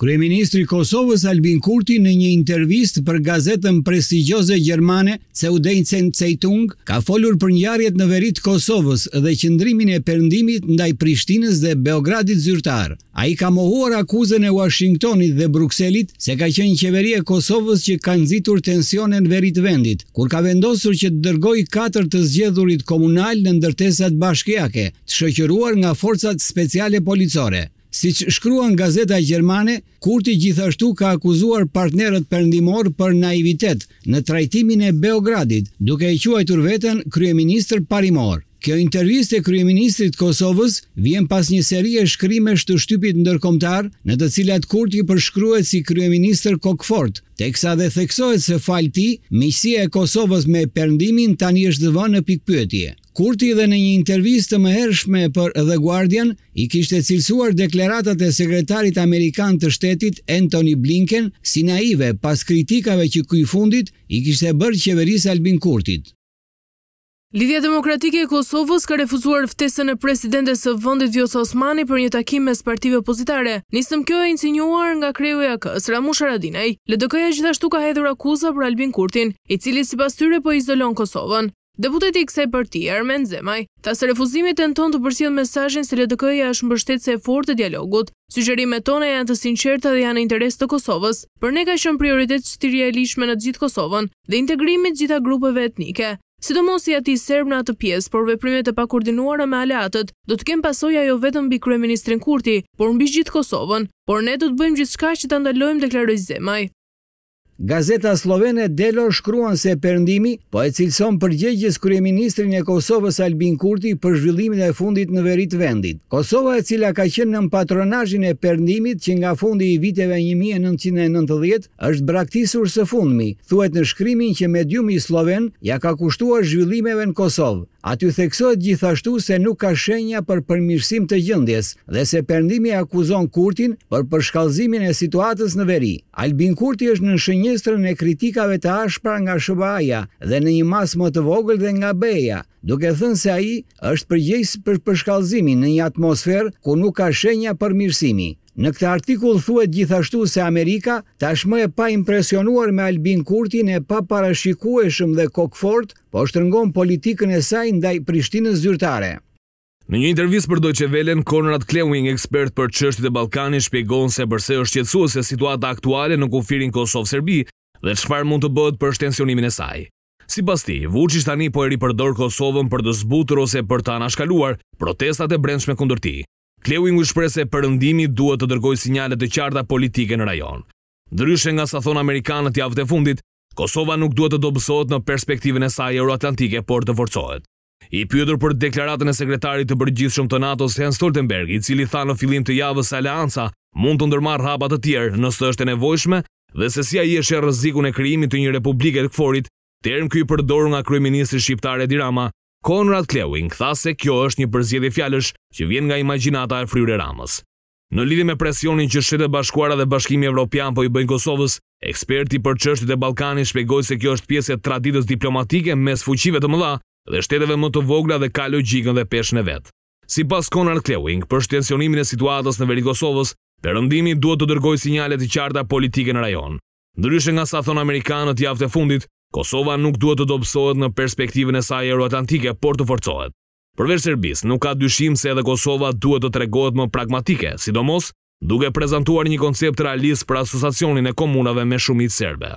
Kryeministri i Kosovës Albin Kurti në një intervistë për gazetën prestigjioze gjermane Süddeutschen Zeitung ka folur për ngjarjet në veri të Kosovës dhe qëndrimin e perëndimit ndaj Prishtinës dhe Beogradit zyrtar. Ai ka mohuar akuzën e Washingtonit dhe Brukselit se ka qenë qeveria e Kosovës që ka nxitur tensione në veri të vendit, kur ka vendosur që të dërgojë 4 të zgjedhurit komunal në ndërtesat bashkiake, të shoqëruar nga forcat speciale policore. Si që shkruan gazeta Gjermane, Kurti gjithashtu ka akuzuar partnerët përndimor për naivitet në trajtimin e Beogradit, duke i quajtur veten kryeministr parimor. Kjo intervjist e kryeministrit Kosovës vjen pas një seri e shkrime shtë shtypit ndërkomtar në të cilat Kurti përshkryet si kryeministr Kokfort, teksa dhe theksohet se falti, misi e Kosovës me përndimin tani është dëva në pikpyetje. Kurti dhe në një intervjist të më hershme për The Guardian, i kishtë e cilësuar deklaratat e sekretarit Amerikan të shtetit Anthony Blinken si naive pas kritikave që kuj fundit i kishtë e bërë qeveris Albin Kurtit. Lidhja demokratike e Kosovës ka refuzuar ftesën e presidentes së vëndit Vjosa Osmani për një takim me partive opozitare. Nisëm kjo e insinuar nga kreu e akës Ramush Sharadinej, LDK-ja gjithashtu ka hedhur akuza për Albin Kurtin, i cili si pas tyre po izolon Kosovën. Deputet i kësaj përti, Armen Zemaj, ta se refuzimit e në tonë të përsjën mesajin se LDK-ja është më se e fort e dialogut, sygjerime tonë e janë të sinqerta dhe janë interes të Kosovës, për ne ka shumë prioritet së të realishme në gjithë Kosovën dhe integrimit gjitha grupeve etnike. Sidomos i ati serb në atë pjesë, por veprimet e pakoordinuara me aleatët do të kemë pasoja jo vetëm mbi Kryeministrin Kurti, por në gjithë Kosovën, por ne do të bëjmë gjithë shka që të ndalojmë deklaroj zemaj. Gazeta Slovene Delo shkruan se përndimi po e cilëson përgjegjës kërje ministrin e Kosovës Albin Kurti për zhvillimin e fundit në verit vendit. Kosova e cila ka qenë në patronajin e përndimit që nga fundi i viteve 1990 është braktisur së fundmi, thuet në shkrymin që mediumi sloven ja ka kushtuar zhvillimeve në Kosovë. Aty theksohet gjithashtu se nuk ka shenja për përmirësim të gjëndjes dhe se përndimi akuzon Kurtin për përshkallzimin e situatës në veri. Albin Kurti është në shenjë ministrën e kritikave të ashpra nga Shubaja dhe në një mas më të vogël dhe nga Beja, duke thënë se aji është përgjejs për përshkallzimin në një atmosferë ku nuk ka shenja për mirësimi. Në këtë artikull thuet gjithashtu se Amerika tashmë e pa impresionuar me Albin Kurtin e pa parashikueshëm dhe kokfort, po shtërngon politikën e saj ndaj Prishtinës zyrtare. Në një intervjis për dojtë që velen, Konrad Klewing, ekspert për qështit e Balkani, shpjegon se përse është qetsu se situata aktuale në kufirin Kosovë-Serbi dhe qëfar mund të bëtë për shtensionimin e saj. Si pas ti, Vucic tani po e ripërdor Kosovën për të ose për të anashkaluar protestat e brendshme kundërti. Klewing u shprese përëndimi duhet të dërgoj sinjale të qarta politike në rajon. Dryshen nga sa thonë Amerikanët javët e fundit, Kosova nuk duhet të dobësot në perspektivën e saj euroatlantike, por të forcohet. I pjëdur për deklaratën e sekretarit të përgjithshëm të NATO-s Jens Stoltenberg, i cili tha në fillim të javës alianca, mund të ndërmarrë rrapa të tjerë nëse është e nevojshme dhe se si ai është rëzikun e krijimit të një republike të kforit, term ky i përdorur nga kryeministri shqiptar Edi Konrad Klewing tha se kjo është një përzgjedhje fjalësh që vjen nga imagjinata e Fryrë Ramës. Në lidhje me presionin që shqete Bashkuara dhe Bashkimi Evropian po i bëjnë Kosovës, eksperti për çështjet e Ballkanit shpjegoi se kjo është pjesë e traditës diplomatike mes fuqive të mëdha dhe shteteve më të vogla dhe ka logjikën dhe peshën e vetë. Si pas Conrad Klewing, për shtensionimin e situatës në veri Kosovës, përëndimi duhet të dërgoj sinjalet i qarta politike në rajon. Ndryshën nga sa thonë Amerikanët aftë e fundit, Kosova nuk duhet të dobësohet në perspektivën e saj euroatlantike, por të forcohet. Përveç Serbis, nuk ka dyshim se edhe Kosova duhet të tregohet më pragmatike, sidomos duke prezentuar një koncept realist për asosacionin e komunave me shumit serbe.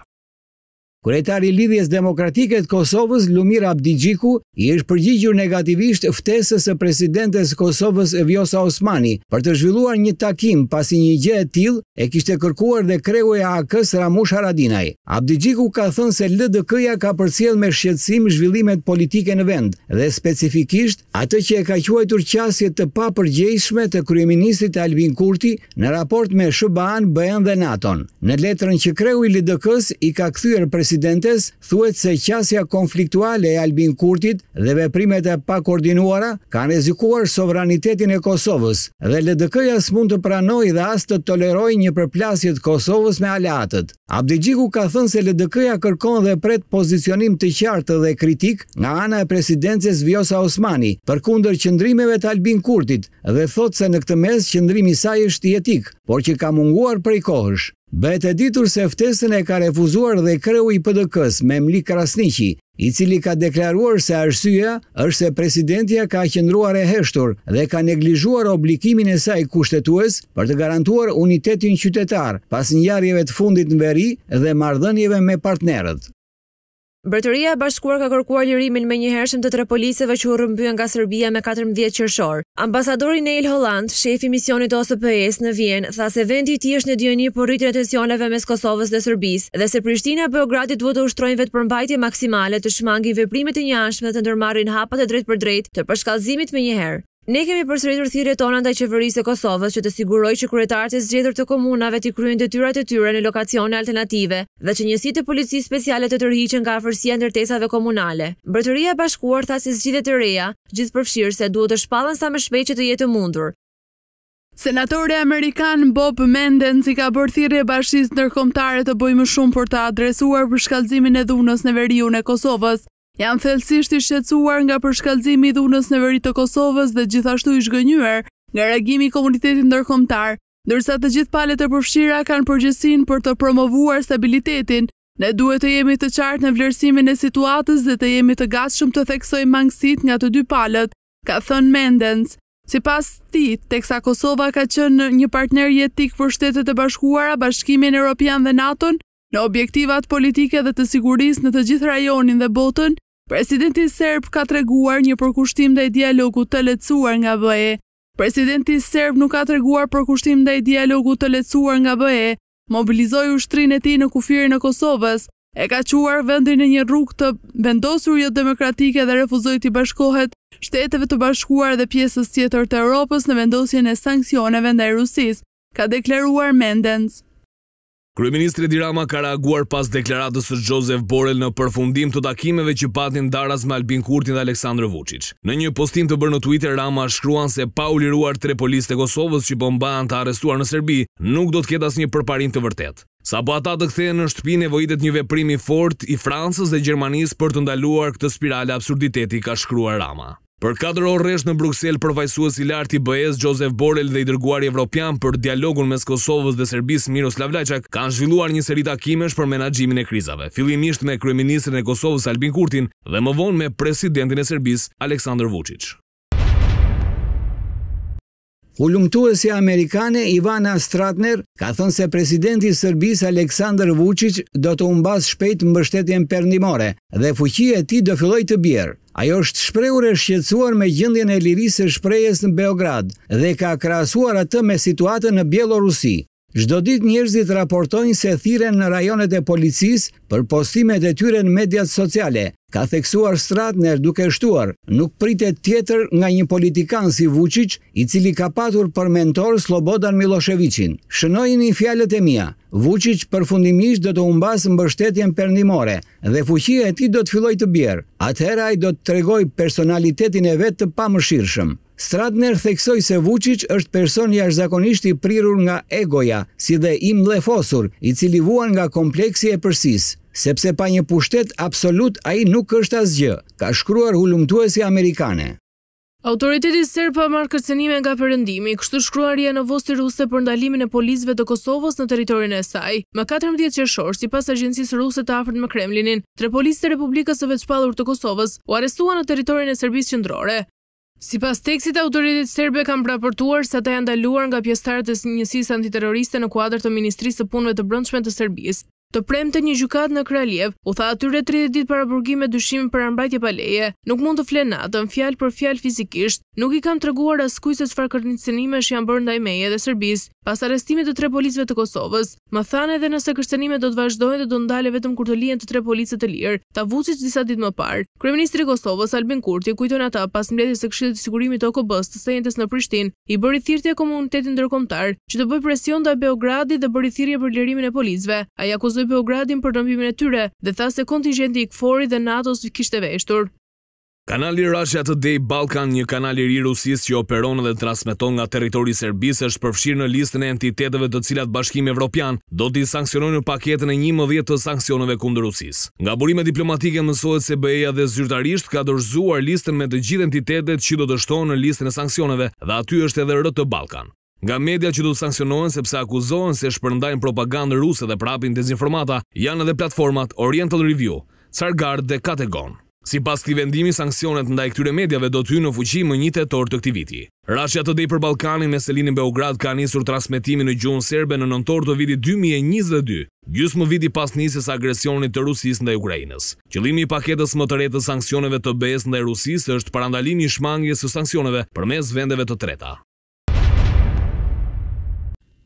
Kuretari Lidhjes Demokratike të Kosovës, Lumir Abdigjiku, i është përgjigjur negativisht ftesës së presidentes Kosovës Vjosa Osmani për të zhvilluar një takim pasi një gjë e tillë e kishte kërkuar dhe kreu i AK-s Ramush Haradinaj. Abdigjiku ka thënë se LDK-ja ka përcjell me shqetësim zhvillimet politike në vend dhe specifikisht atë që e ka quajtur qasje të papërgjegjshme të kryeministit Albin Kurti në raport me SBA-n, BE-n dhe NATO-n. Në letrën që kreu i LDK-s i ka kthyer pres incidentes, thuet se qasja konfliktuale e Albin Kurtit dhe veprimet e pa koordinuara kanë rezikuar sovranitetin e Kosovës dhe LDK-ja s'mund të pranoj dhe as të toleroj një përplasjet Kosovës me aleatët. Abdijiku ka thënë se LDK-ja kërkon dhe pret pozicionim të qartë dhe kritik nga ana e presidences Vjosa Osmani për kunder qëndrimeve të Albin Kurtit dhe thot se në këtë mes qëndrimi saj është jetik, por që ka munguar prej kohësh. Bëhet e ditur se ftesën e ka refuzuar dhe kreu i PDK-s Memli Krasniqi, i cili ka deklaruar se arsyeja është se presidentja ka qëndruar e heshtur dhe ka neglizhuar obligimin e saj kushtetues për të garantuar unitetin qytetar pas njarjeve të fundit në veri dhe mardhënjeve me partnerët. Mbretëria e Bashkuar ka kërkuar lirimin me njëherëshëm të tre policeve që u rrëmbyen nga Serbia me 14 qershor. Ambasadori Neil Holland, shefi misionit të OSPE-s në Vjenë, tha se vendi i tij është në dijeni për po rritjen e tensioneve mes Kosovës dhe Serbisë dhe se Prishtina e Beogradit duhet të ushtrojnë vetë përmbajtje maksimale të shmangin veprimet e njashme dhe të ndërmarrin hapat e drejt të përshkallëzimit më njëherë. Ne kemi përsëritur thirrjet tona ndaj qeverisë së Kosovës që të sigurojë që kryetarët e zgjedhur të komunave të kryejnë detyrat e tyre në lokacione alternative dhe që njësitë e policisë speciale të tërhiqen nga afërsia ndërtesave komunale. Mbretëria e Bashkuar tha se zgjidhjet e reja, gjithpërfshirëse, duhet të shpallen sa më shpejt që të jetë mundur. Senatori amerikan Bob Menden i ka bërë thirrje bashkisë ndërkombëtare të bëjë më shumë për të adresuar përshkallëzimin e dhunës në veriun e Kosovës janë thelsisht i shqetsuar nga përshkallëzimi i dhunës në veri të Kosovës dhe gjithashtu i zhgënjur nga reagimi i komunitetit ndërkombëtar, ndërsa të gjithë palët e përfshira kanë përgjegjësinë për të promovuar stabilitetin. Ne duhet të jemi të qartë në vlerësimin e situatës dhe të jemi të gatshëm të theksojmë mangësit nga të dy palët, ka thënë Mendens. Si pas ti, teksa Kosova ka qënë një partner jetik për shtetet e bashkuara, bashkimin Europian dhe Naton, Në objektivat politike dhe të siguris në të gjithë rajonin dhe botën, Presidenti Serb ka të reguar një përkushtim dhe i dialogu të letësuar nga bëhe. Presidenti Serb nuk ka të reguar përkushtim dhe i dialogu të letësuar nga bëhe, mobilizoj u shtrin e ti në kufirin e Kosovës, e ka quar vendin e një rrug të vendosur jo demokratike dhe refuzoj të i bashkohet shteteve të bashkuar dhe pjesës tjetër të Europës në vendosjen e sankcione ndaj Rusis, ka dekleruar mendens. Kryeministri Edi Rama ka reaguar pas deklaratës së Josef Borrell në përfundim të takimeve që patin Daras me Albin Kurti dhe Aleksandr Vučić. Në një postim të bërë në Twitter, Rama shkruan se pa u liruar tre policë të Kosovës që bombaan po të arrestuar në Serbi, nuk do të ketë asnjë përparim të vërtetë. Sa po ata të kthehen në shtëpi nevojitet një veprim i fortë i Francës dhe Gjermanisë për të ndaluar këtë spiralë absurditeti, ka shkruar Rama. Për 4 orë rresht në Bruksel, përfaqësuesi i lartë i BE-s Josep Borrell dhe i dërguari evropian për dialogun mes Kosovës dhe Serbisë Miroslav Lajçak kanë zhvilluar një seri takimesh për menaxhimin e krizave, fillimisht me kryeministrin e Kosovës Albin Kurtin dhe më vonë me presidentin e Serbisë Aleksandar Vučić. Ullumtuesi amerikane Ivana Stratner ka thënë se presidenti Sërbis Aleksandr Vučić do të umbas shpejt mbështetjen përndimore dhe fuqie ti do filloj të bjerë. Ajo është shprehur e shqetësuar me gjendjen e lirisë së shprehjes në Beograd dhe ka krahasuar atë me situatën në Bielorusi. Çdo ditë njerëzit raportojnë se thirren në rajonet e policisë për postimet e tyre në mediat sociale. Ka theksuar Stratner duke shtuar, nuk pritet tjetër nga një politikan si Vučić, i cili ka patur për mentor Slobodan Miloševićin. Shënojini fjalët e mia. Vučić përfundimisht do të humbas mbështetjen perëndimore dhe fuqia e tij do të fillojë të bjerë. Atëherë ai do të tregoj personalitetin e vet të pamëshirshëm. Stradner theksoj se Vucic është person jash zakonisht i prirur nga egoja, si dhe im lefosur, i cili vuan nga kompleksi e përsis, sepse pa një pushtet absolut a i nuk është asgjë, ka shkruar hulumtuesi Amerikane. Autoriteti Serpë për marrë kërcenime nga përëndimi, kështu shkruar në vosti ruse për ndalimin e polizve të Kosovës në teritorin e saj. Më 14 qëshorë, si pas agjensis ruse të afrët më Kremlinin, tre polizë të Republikës e Vecpalur të Kosovës u arestua në teritorin e Serbis qëndrore. Si pas tekstit, autoritet serbe kam raportuar se ata janë daluar nga pjestarët e njësis antiterroriste në kuadrë të Ministrisë të Punve të Brëndshme të Serbisë të premte një gjukat në Kraljev, u tha atyre 30 dit para burgime dyshimin për ambajtje paleje, nuk mund të në fjal për fjalë fizikisht, nuk i kam të reguar as kuj se sfar kërnicinime shë janë bërë ndaj meje dhe Serbis, pas arestimit të tre policve të Kosovës, më thane edhe nëse kërcenime do të vazhdojnë dhe do ndale vetëm kur të lijen të tre policet të lirë, ta vucit disa dit më parë. Kryeministri Kosovës, Albin Kurti, kujton ata pas mbledhje se këshillit sigurimit të okb të sejentes në Prishtin, i bëri thirtje komunitetin dërkomtar që të bëj presion dhe Beogradi dhe bëri thirje për lirimin e policve, a i dhe Beogradin për dëmbimin e tyre dhe tha se kontingenti i këfori dhe NATO-s kishte veshtur. Kanali Russia Today Balkan, një kanal i ri Rusis që operon dhe transmeton nga territori i Serbisë, është përfshirë në listën e entiteteve të cilat Bashkimi Evropian do t'i në paketën e 11 të sanksioneve kundër Rusisë. Nga burime diplomatike mësohet se BE-ja dhe zyrtarisht ka dorëzuar listën me të gjithë entitetet që do të shtohen në listën e sanksioneve dhe aty është edhe RT Balkan. Nga media që do të sankcionohen sepse akuzohen se shpërndajnë propagandë ruse dhe prapin dezinformata, janë edhe platformat Oriental Review, Cargard dhe Kategon. Si pas këti vendimi, sankcionet nda e këtyre medjave do të ju në fuqi më një të torë të këti viti. Rashja të dej për Balkani me Selinin Beograd ka njësur transmitimin në gjuhën Serbe në nëntor të vidi 2022, gjusë më viti pas njësis agresionit të Rusis nda Ukrajinës. Qëlimi i paketës më të retë të sankcioneve të besë nda e Rusis është parandalimi i shmangjes të sankcioneve për mes vendeve të treta.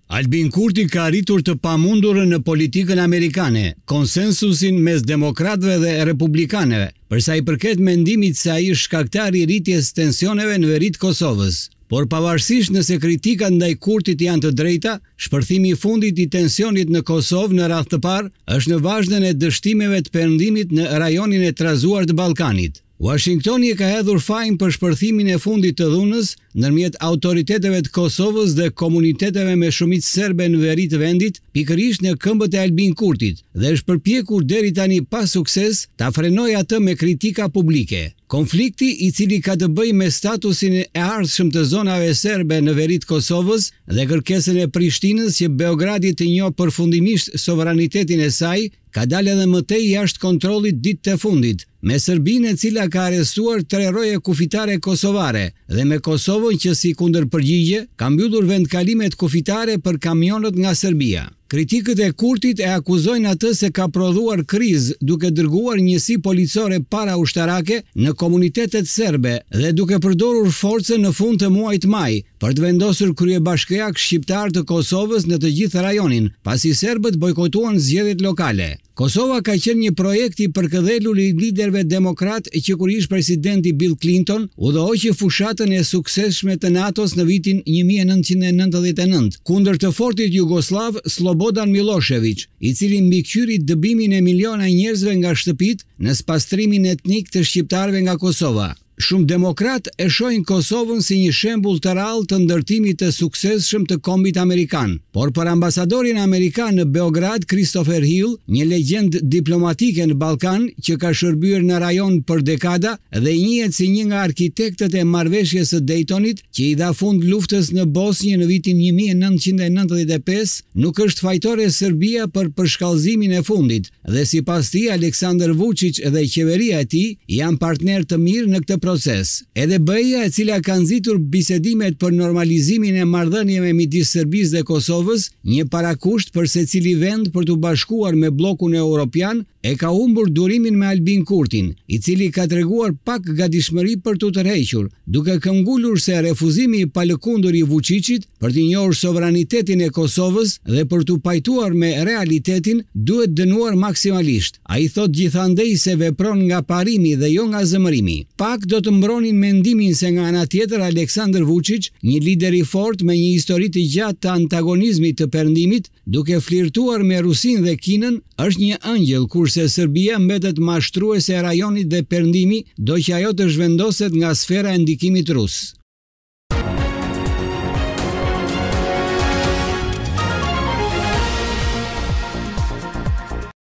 Albin Kurti ka arritur të pamundur në politikën amerikane, konsensusin mes demokratëve dhe republikanëve, përsa i përket mendimit se ai është shkaktar i rritjes tensioneve në veri Kosovës. Por pavarësisht nëse kritikat ndaj Kurtit janë të drejta, shpërthimi i fundit i tensionit në Kosovë në rath të parë është në vazhdimin e dështimeve të perëndimit në rajonin e trazuar të Ballkanit. Washingtoni e ka hedhur fajin për shpërthimin e fundit të dhunës nërmjet autoriteteve të Kosovës dhe komuniteteve me shumit serbe në verit vendit, pikërish në këmbët e Albin Kurtit, dhe është përpjekur deri tani pa sukses të afrenoj atë me kritika publike. Konflikti i cili ka të bëj me statusin e ardhshëm të zonave serbe në verit Kosovës dhe kërkesën e Prishtinës që Beogradit të njo përfundimisht sovranitetin e saj, ka dalë edhe mëtej jashtë kontrolit ditë të fundit, me Serbinë e cila ka arestuar tre roje kufitare kosovare dhe me Kosovë që si kunder përgjigje, kam bjudur vendkalimet kufitare për kamionët nga Serbia. Kritikët e kurtit e akuzojnë atë se ka prodhuar kriz duke dërguar njësi policore para ushtarake në komunitetet serbe dhe duke përdorur force në fund të muajt maj për të vendosur krye bashkëjak shqiptar të Kosovës në të gjithë rajonin, pasi serbet bojkotuan zjedit lokale. Kosova ka qenë një projekti për këdhelu i liderve demokrat e që kur ishë presidenti Bill Clinton u dhe oqë fushatën e sukseshme të natos në vitin 1999, kundër të fortit Jugoslav, Slobodin, Slobodan Milošević, i cili mbi kyri dëbimin e miliona njerëzve nga shtëpit në spastrimin etnik të shqiptarve nga Kosova. Shumë demokrat e shojnë Kosovën si një shembul të rallë të ndërtimit të sukses shumë të kombit Amerikan. Por për ambasadorin Amerikan në Beograd, Christopher Hill, një legend diplomatike në Balkan që ka shërbyrë në rajon për dekada dhe njët si një nga arkitektet e marveshjes e Daytonit që i dha fund luftës në Bosnjë në vitin 1995, nuk është fajtore Serbia për përshkallzimin e fundit dhe si pas ti Aleksandr Vucic dhe qeveria e ti janë partner të mirë në këtë proces. Edhe BE-ja e cila ka nxitur bisedimet për normalizimin e marrëdhënieve midis Serbisë dhe Kosovës, një parakusht për secili vend për të bashkuar me Bllokun e Evropian, e ka humbur durimin me Albin Kurtin, i cili ka treguar pak gatishmëri për të tërhequr, duke këngulur se refuzimi i palëkundur i Vučićit për të njohur sovranitetin e Kosovës dhe për të pajtuar me realitetin duhet dënuar maksimalisht. Ai thot gjithandej se vepron nga parimi dhe jo nga zemërimi. Pak do do të mbronin mendimin se nga ana tjetër Aleksandr Vučić, një lider i fortë me një histori të gjatë të antagonizmit të perëndimit, duke flirtuar me Rusinë dhe Kinën, është një ëngjël kurse Serbia mbetet mashtruese e rajonit dhe perëndimi, do që ajo të zhvendoset nga sfera e ndikimit rus.